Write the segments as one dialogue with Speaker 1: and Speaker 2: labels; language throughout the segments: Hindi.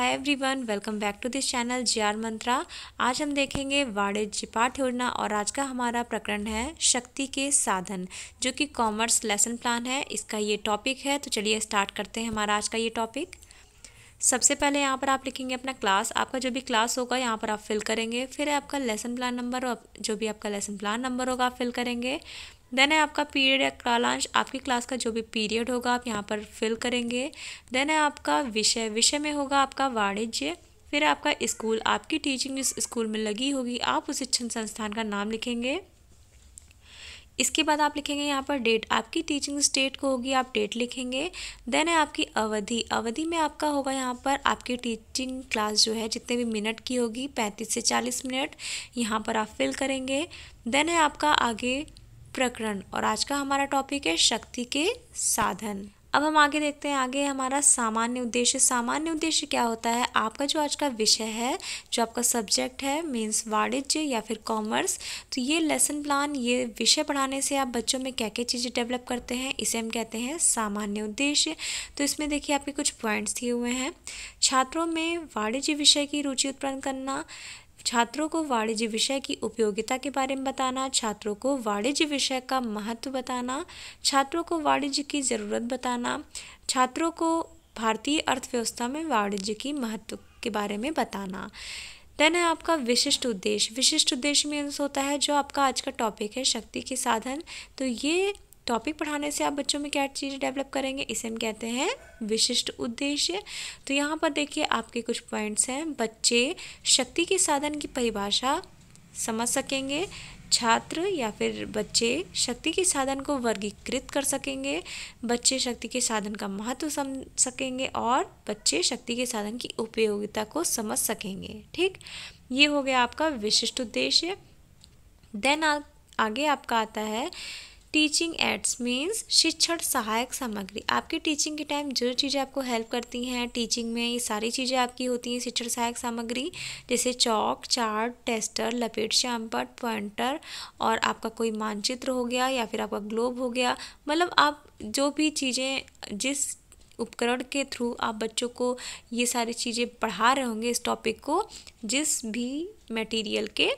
Speaker 1: hi everyone welcome back to this channel R Mantra आज हम देखेंगे वाणिज्य पाठ योजना और आज का हमारा प्रकरण है शक्ति के साधन जो कि कॉमर्स लेसन प्लान है इसका ये टॉपिक है तो चलिए स्टार्ट करते हैं हमारा आज का ये टॉपिक सबसे पहले यहाँ पर आप लिखेंगे अपना क्लास आपका जो भी क्लास होगा यहाँ पर आप फिल करेंगे फिर आपका लेसन प्लान नंबर जो भी आपका लेसन प्लान नंबर होगा आप फिल करेंगे देन है आपका पीरियड या कालांश आपकी क्लास का जो भी पीरियड होगा आप यहाँ पर फिल करेंगे देन है आपका विषय विषय में होगा आपका वाणिज्य फिर आपका स्कूल आपकी टीचिंग जिस स्कूल में लगी होगी आप उस शिक्षण संस्थान का नाम लिखेंगे इसके बाद आप लिखेंगे यहाँ पर डेट आपकी टीचिंग स्टेट को होगी आप डेट लिखेंगे देन है आपकी अवधि अवधि में आपका होगा यहाँ पर आपकी टीचिंग क्लास जो है जितने भी मिनट की होगी पैंतीस से चालीस मिनट यहाँ पर आप फिल करेंगे देन है आपका आगे प्रकरण और आज का हमारा टॉपिक है शक्ति के साधन अब हम आगे देखते हैं आगे हमारा सामान्य उद्देश्य सामान्य उद्देश्य क्या होता है आपका जो आज का विषय है जो आपका सब्जेक्ट है मीन्स वाणिज्य या फिर कॉमर्स तो ये लेसन प्लान ये विषय पढ़ाने से आप बच्चों में क्या क्या चीज़ें डेवलप करते हैं इसे हम कहते हैं सामान्य उद्देश्य तो इसमें देखिए आपके कुछ पॉइंट्स दिए हुए हैं छात्रों में वाणिज्य विषय की रुचि उत्पन्न करना छात्रों को वाणिज्य विषय की उपयोगिता के बारे में बताना छात्रों को वाणिज्य विषय का महत्व बताना छात्रों को वाणिज्य की ज़रूरत बताना छात्रों को भारतीय अर्थव्यवस्था में वाणिज्य की महत्व के बारे में बताना देन है आपका विशिष्ट उद्देश्य विशिष्ट उद्देश्य मीन्स होता है जो आपका आज का टॉपिक है शक्ति के साधन तो ये टॉपिक पढ़ाने से आप बच्चों में क्या चीज़ डेवलप करेंगे इसे हम कहते हैं विशिष्ट उद्देश्य तो यहाँ पर देखिए आपके कुछ पॉइंट्स हैं बच्चे शक्ति के साधन की परिभाषा समझ सकेंगे छात्र या फिर बच्चे शक्ति के साधन को वर्गीकृत कर सकेंगे बच्चे शक्ति के साधन का महत्व समझ सकेंगे और बच्चे शक्ति के साधन की उपयोगिता को समझ सकेंगे ठीक ये हो गया आपका विशिष्ट उद्देश्य देन आ, आगे आपका आता है टीचिंग एड्स मीन्स शिक्षण सहायक सामग्री आपके टीचिंग के टाइम जो चीज़ें आपको हेल्प करती हैं टीचिंग में ये सारी चीज़ें आपकी होती हैं शिक्षण सहायक सामग्री जैसे चौक चार्ट टेस्टर लपेट शैम्पट पॉइंटर और आपका कोई मानचित्र हो गया या फिर आपका ग्लोब हो गया मतलब आप जो भी चीज़ें जिस उपकरण के थ्रू आप बच्चों को ये सारी चीज़ें पढ़ा रहे होंगे इस टॉपिक को जिस भी मटेरियल के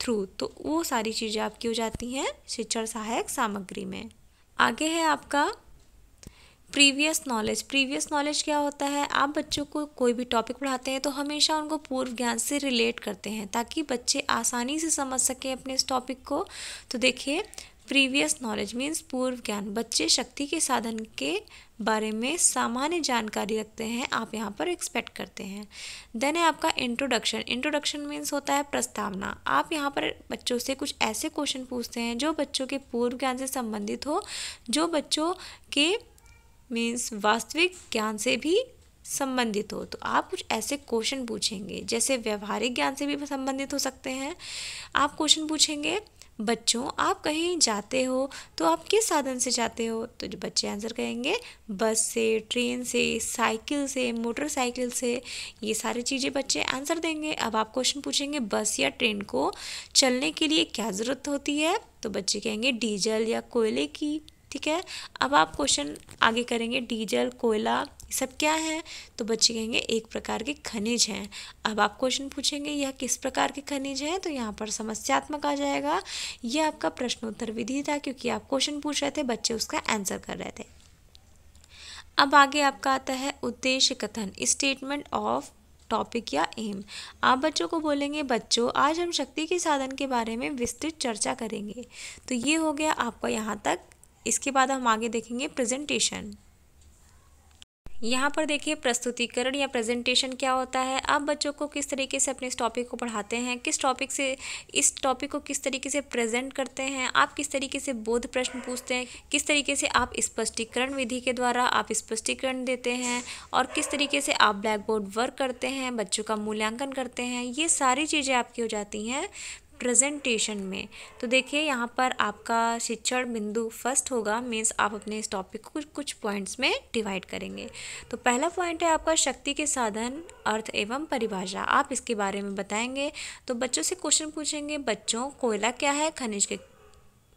Speaker 1: थ्रू तो वो सारी चीज़ें आपकी हो जाती हैं शिक्षण सहायक सामग्री में आगे है आपका प्रीवियस नॉलेज प्रीवियस नॉलेज क्या होता है आप बच्चों को कोई भी टॉपिक पढ़ाते हैं तो हमेशा उनको पूर्व ज्ञान से रिलेट करते हैं ताकि बच्चे आसानी से समझ सकें अपने इस टॉपिक को तो देखिए प्रीवियस नॉलेज मीन्स पूर्व ज्ञान बच्चे शक्ति के साधन के बारे में सामान्य जानकारी रखते हैं आप यहाँ पर एक्सपेक्ट करते हैं देन है आपका इंट्रोडक्शन इंट्रोडक्शन मीन्स होता है प्रस्तावना आप यहाँ पर बच्चों से कुछ ऐसे क्वेश्चन पूछते हैं जो बच्चों के पूर्व ज्ञान से संबंधित हो जो बच्चों के मीन्स वास्तविक ज्ञान से भी संबंधित हो तो आप कुछ ऐसे क्वेश्चन पूछेंगे जैसे व्यवहारिक ज्ञान से भी संबंधित हो सकते हैं आप क्वेश्चन पूछेंगे बच्चों आप कहीं जाते हो तो आप किस साधन से जाते हो तो जो बच्चे आंसर कहेंगे बस से ट्रेन से साइकिल से मोटरसाइकिल से ये सारी चीज़ें बच्चे आंसर देंगे अब आप क्वेश्चन पूछेंगे बस या ट्रेन को चलने के लिए क्या ज़रूरत होती है तो बच्चे कहेंगे डीजल या कोयले की ठीक है अब आप क्वेश्चन आगे करेंगे डीजल कोयला सब क्या है तो बच्चे कहेंगे एक प्रकार के खनिज हैं अब आप क्वेश्चन पूछेंगे यह किस प्रकार के खनिज हैं तो यहाँ पर समस्यात्मक आ जाएगा यह आपका प्रश्नोत्तर विधि था क्योंकि आप क्वेश्चन पूछ रहे थे बच्चे उसका आंसर कर रहे थे अब आगे आपका आता है उद्देश्य कथन स्टेटमेंट ऑफ टॉपिक या एम आप बच्चों को बोलेंगे बच्चों आज हम शक्ति के साधन के बारे में विस्तृत चर्चा करेंगे तो ये हो गया आपका यहाँ तक इसके बाद हम आगे देखेंगे प्रेजेंटेशन यहाँ पर देखिए प्रस्तुतिकरण या प्रेजेंटेशन क्या होता है आप बच्चों को किस तरीके से अपने इस टॉपिक को पढ़ाते हैं किस टॉपिक से इस टॉपिक को किस तरीके से प्रेजेंट करते हैं आप किस तरीके से बोध प्रश्न पूछते हैं किस तरीके से आप स्पष्टीकरण विधि के द्वारा आप स्पष्टीकरण देते हैं और किस तरीके से आप ब्लैक बोर्ड वर्क करते हैं बच्चों का मूल्यांकन करते हैं ये सारी चीज़ें आपकी हो जाती हैं प्रेजेंटेशन में तो देखिए यहाँ पर आपका शिक्षण बिंदु फर्स्ट होगा मीन्स आप अपने इस टॉपिक को कुछ पॉइंट्स में डिवाइड करेंगे तो पहला पॉइंट है आपका शक्ति के साधन अर्थ एवं परिभाषा आप इसके बारे में बताएंगे तो बच्चों से क्वेश्चन पूछेंगे बच्चों कोयला क्या है खनिज के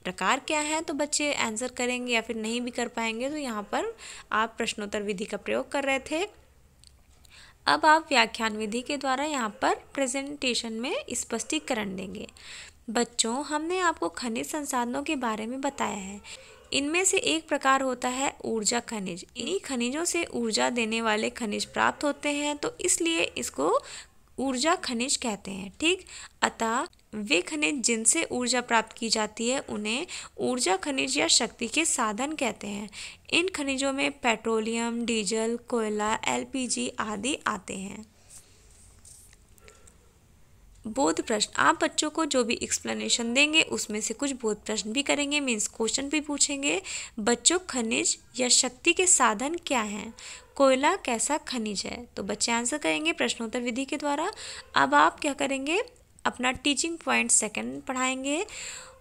Speaker 1: प्रकार क्या है तो बच्चे आंसर करेंगे या फिर नहीं भी कर पाएंगे तो यहाँ पर आप प्रश्नोत्तर विधि का प्रयोग कर रहे थे अब आप व्याख्यान विधि के द्वारा यहाँ पर प्रेजेंटेशन में स्पष्टीकरण देंगे बच्चों हमने आपको खनिज संसाधनों के बारे में बताया है इनमें से एक प्रकार होता है ऊर्जा खनिज इन्हीं खनिजों से ऊर्जा देने वाले खनिज प्राप्त होते हैं तो इसलिए इसको ऊर्जा खनिज कहते हैं ठीक अतः वे खनिज जिनसे ऊर्जा प्राप्त की जाती है उन्हें ऊर्जा खनिज या शक्ति के साधन कहते हैं इन खनिजों में पेट्रोलियम डीजल कोयला एलपीजी आदि आते हैं बोध प्रश्न आप बच्चों को जो भी एक्सप्लेनेशन देंगे उसमें से कुछ बोध प्रश्न भी करेंगे मीन्स क्वेश्चन भी पूछेंगे बच्चों खनिज या शक्ति के साधन क्या हैं कोयला कैसा खनिज है तो बच्चे आंसर करेंगे प्रश्नोत्तर विधि के द्वारा अब आप क्या करेंगे अपना टीचिंग पॉइंट सेकंड पढ़ाएंगे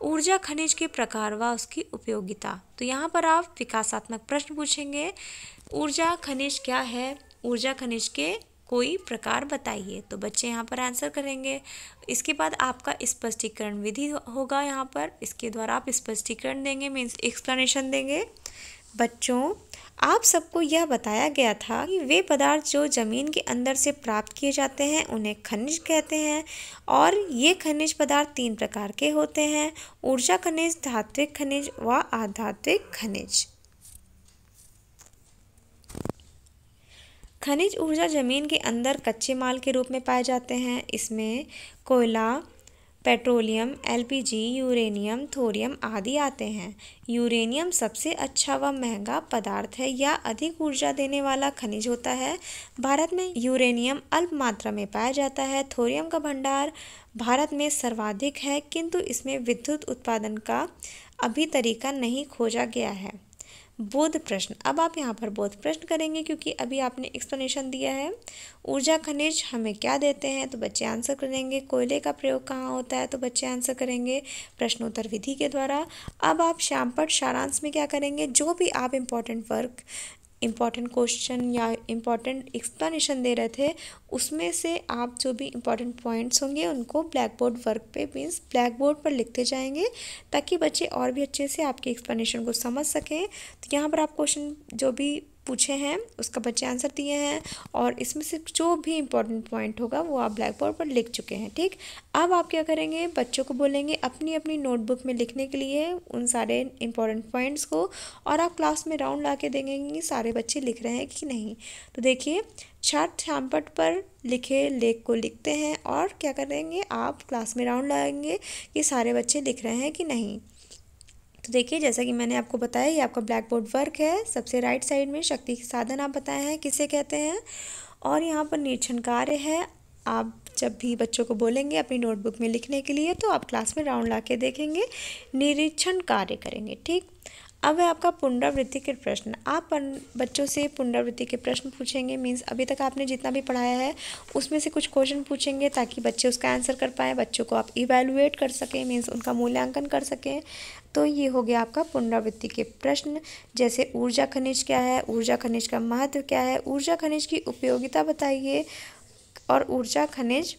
Speaker 1: ऊर्जा खनिज के प्रकार व उसकी उपयोगिता तो यहाँ पर आप विकासात्मक प्रश्न पूछेंगे ऊर्जा खनिज क्या है ऊर्जा खनिज के कोई प्रकार बताइए तो बच्चे यहाँ पर आंसर करेंगे इसके बाद आपका स्पष्टीकरण विधि होगा यहाँ पर इसके द्वारा आप स्पष्टीकरण देंगे मीन्स एक्सप्लेनेशन देंगे बच्चों आप सबको यह बताया गया था कि वे पदार्थ जो ज़मीन के अंदर से प्राप्त किए जाते हैं उन्हें खनिज कहते हैं और ये खनिज पदार्थ तीन प्रकार के होते हैं ऊर्जा खनिज धात्विक खनिज व आधात्विक खनिज खनिज ऊर्जा ज़मीन के अंदर कच्चे माल के रूप में पाए जाते हैं इसमें कोयला पेट्रोलियम एलपीजी, यूरेनियम थोरियम आदि आते हैं यूरेनियम सबसे अच्छा व महंगा पदार्थ है या अधिक ऊर्जा देने वाला खनिज होता है भारत में यूरेनियम अल्प मात्रा में पाया जाता है थोरियम का भंडार भारत में सर्वाधिक है किंतु इसमें विद्युत उत्पादन का अभी तरीका नहीं खोजा गया है बोध प्रश्न अब आप यहाँ पर बोध प्रश्न करेंगे क्योंकि अभी आपने एक्सप्लेनेशन दिया है ऊर्जा खनिज हमें क्या देते हैं तो बच्चे आंसर करेंगे कोयले का प्रयोग कहाँ होता है तो बच्चे आंसर करेंगे प्रश्नोत्तर विधि के द्वारा अब आप श्यामपट सारांश में क्या करेंगे जो भी आप इम्पोर्टेंट वर्क इम्पॉर्टेंट क्वेश्चन या इम्पॉर्टेंट एक्सप्लेनेशन दे रहे थे उसमें से आप जो भी इम्पॉर्टेंट पॉइंट्स होंगे उनको ब्लैक बोर्ड वर्क पे मीन्स ब्लैक बोर्ड पर लिखते जाएंगे ताकि बच्चे और भी अच्छे से आपके एक्सप्लेनेशन को समझ सकें तो यहाँ पर आप क्वेश्चन जो भी पूछे हैं उसका बच्चे आंसर दिए हैं और इसमें से जो भी इम्पोर्टेंट पॉइंट होगा वो आप ब्लैक बोर्ड पर लिख चुके हैं ठीक अब आप क्या करेंगे बच्चों को बोलेंगे अपनी अपनी नोटबुक में लिखने के लिए उन सारे इम्पोर्टेंट पॉइंट्स को और आप क्लास में राउंड ला के देंगे कि सारे बच्चे लिख रहे हैं कि नहीं तो देखिए छात्र छामपट पर लिखे लेख को लिखते हैं और क्या करेंगे आप क्लास में राउंड लाएंगे कि सारे बच्चे लिख रहे हैं कि नहीं तो देखिए जैसा कि मैंने आपको बताया ये आपका ब्लैक बोर्ड वर्क है सबसे राइट साइड में शक्ति के साधन आप बताए हैं किसे कहते हैं और यहाँ पर निरीक्षण कार्य है आप जब भी बच्चों को बोलेंगे अपनी नोटबुक में लिखने के लिए तो आप क्लास में राउंड ला के देखेंगे निरीक्षण कार्य करेंगे ठीक अब है आपका पुनरावृत्ति के प्रश्न आप बच्चों से पुनरावृत्ति के प्रश्न पूछेंगे मीन्स अभी तक आपने जितना भी पढ़ाया है उसमें से कुछ क्वेश्चन पूछेंगे ताकि बच्चे उसका आंसर कर पाएँ बच्चों को आप इवेलुएट कर सकें मीन्स उनका मूल्यांकन कर सकें तो ये हो गया आपका पुनरावृत्ति के प्रश्न जैसे ऊर्जा खनिज क्या है ऊर्जा खनिज का महत्व क्या है ऊर्जा खनिज की उपयोगिता बताइए और ऊर्जा खनिज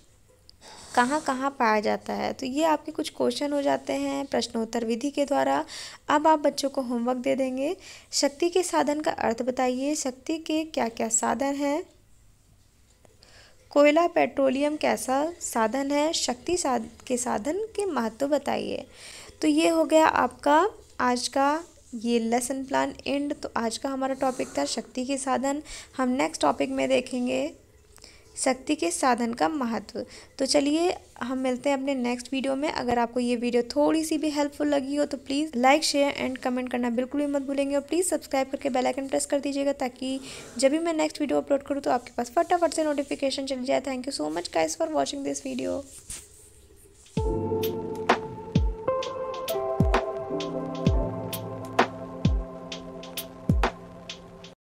Speaker 1: कहाँ कहाँ पाया जाता है तो ये आपके कुछ क्वेश्चन हो जाते हैं प्रश्नोत्तर विधि के द्वारा अब आप बच्चों को होमवर्क दे देंगे शक्ति के साधन का अर्थ बताइए शक्ति के क्या क्या साधन हैं कोयला पेट्रोलियम कैसा साधन है शक्ति साध के साधन के महत्व बताइए तो ये हो गया आपका आज का ये लेसन प्लान एंड तो आज का हमारा टॉपिक था शक्ति के साधन हम नेक्स्ट टॉपिक में देखेंगे शक्ति के साधन का महत्व तो चलिए हम मिलते हैं अपने नेक्स्ट वीडियो में अगर आपको ये वीडियो थोड़ी सी भी हेल्पफुल लगी हो तो please like share and comment करना बिल्कुल भी मत भूलेंगे और प्लीज़ सब्सक्राइब करके बेल आइकन प्रेस कर दीजिएगा ताकि जब भी मैं नेक्स्ट वीडियो अपलोड करूँ तो आपके पास फटाफट से नोटिफिकेशन चल जाए thank you so much guys for watching this video